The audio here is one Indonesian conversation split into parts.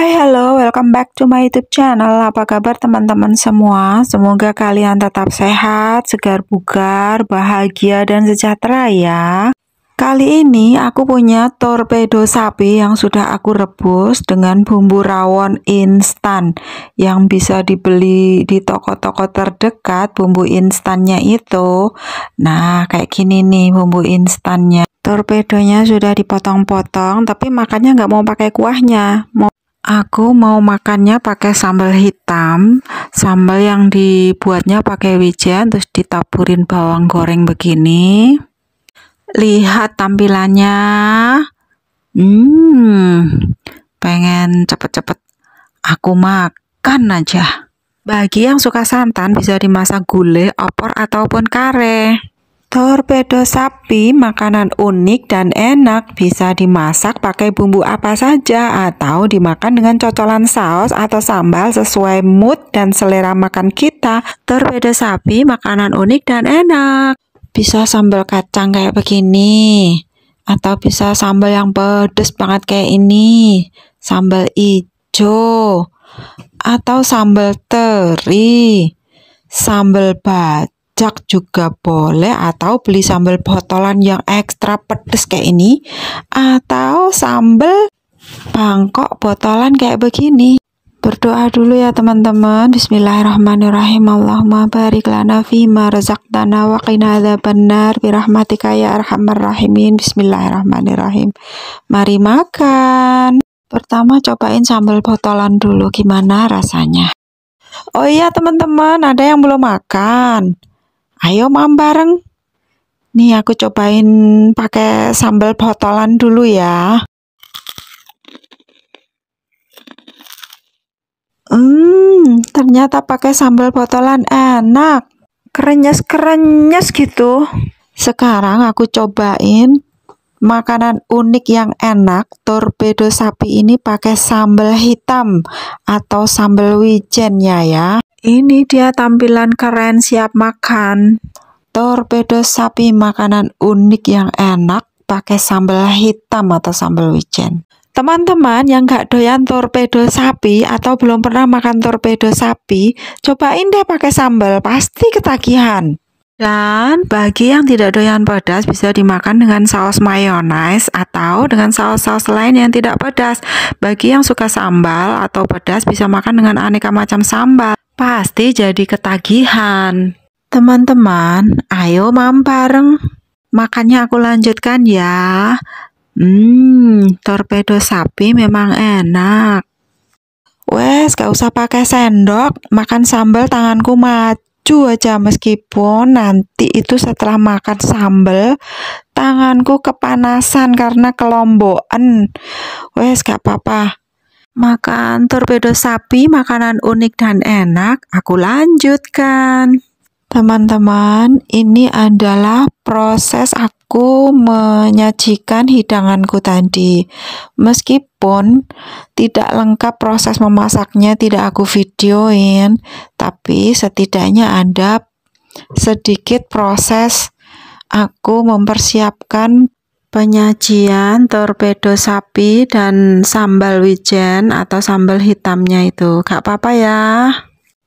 Hai hello welcome back to my youtube channel Apa kabar teman-teman semua? Semoga kalian tetap sehat, segar bugar, bahagia dan sejahtera ya Kali ini aku punya torpedo sapi yang sudah aku rebus dengan bumbu rawon instan Yang bisa dibeli di toko-toko terdekat bumbu instannya itu Nah kayak gini nih bumbu instannya Torpedonya sudah dipotong-potong tapi makannya nggak mau pakai kuahnya mau Aku mau makannya pakai sambal hitam, sambal yang dibuatnya pakai wijen terus ditaburin bawang goreng begini. Lihat tampilannya. Hmm. Pengen cepet-cepet aku makan aja. Bagi yang suka santan bisa dimasak gulai, opor ataupun kare. Torpedo sapi, makanan unik dan enak, bisa dimasak pakai bumbu apa saja atau dimakan dengan cocolan saus atau sambal sesuai mood dan selera makan kita. Torpedo sapi, makanan unik dan enak. Bisa sambal kacang kayak begini, atau bisa sambal yang pedes banget kayak ini, sambal ijo, atau sambal teri, sambal bat rujak juga boleh atau beli sambal botolan yang ekstra pedes kayak ini atau sambal bangkok botolan kayak begini Berdoa dulu ya teman-teman. Bismillahirrahmanirrahim. Allahumma barik lana fima razaqtana wa qina adzabannar bi rahmatika ya arhamar rahimin. Bismillahirrahmanirrahim. Mari makan. Pertama cobain sambal botolan dulu gimana rasanya. Oh iya teman-teman, ada yang belum makan. Ayo mam bareng. Nih aku cobain pakai sambal botolan dulu ya. Hmm, ternyata pakai sambal botolan enak. kerenyes-kerenyes gitu. Sekarang aku cobain makanan unik yang enak torpedo sapi ini pakai sambal hitam atau sambal wijennya ya. Ini dia tampilan keren siap makan. Torpedo sapi makanan unik yang enak pakai sambal hitam atau sambal wijen. Teman-teman yang gak doyan torpedo sapi atau belum pernah makan torpedo sapi, cobain deh pakai sambal, pasti ketagihan. Dan bagi yang tidak doyan pedas bisa dimakan dengan saus mayonaise atau dengan saus-saus lain yang tidak pedas. Bagi yang suka sambal atau pedas bisa makan dengan aneka macam sambal pasti jadi ketagihan. Teman-teman, ayo mam bareng. Makannya aku lanjutkan ya. Hmm, torpedo sapi memang enak. Wes, gak usah pakai sendok, makan sambal tanganku maju aja meskipun nanti itu setelah makan sambal tanganku kepanasan karena kelombokan. Wes, gak apa-apa. Makan torpedo sapi, makanan unik dan enak. Aku lanjutkan. Teman-teman, ini adalah proses aku menyajikan hidanganku tadi. Meskipun tidak lengkap proses memasaknya, tidak aku videoin, tapi setidaknya ada sedikit proses aku mempersiapkan penyajian torpedo sapi dan sambal wijen atau sambal hitamnya itu gak apa-apa ya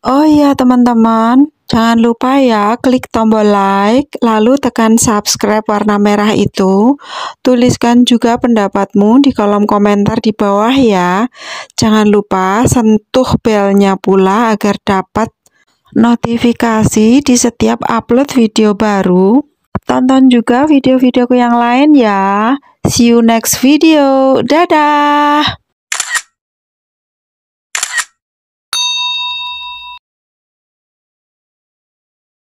oh iya teman-teman jangan lupa ya klik tombol like lalu tekan subscribe warna merah itu tuliskan juga pendapatmu di kolom komentar di bawah ya jangan lupa sentuh belnya pula agar dapat notifikasi di setiap upload video baru Tonton juga video-videoku yang lain ya. See you next video. Dadah!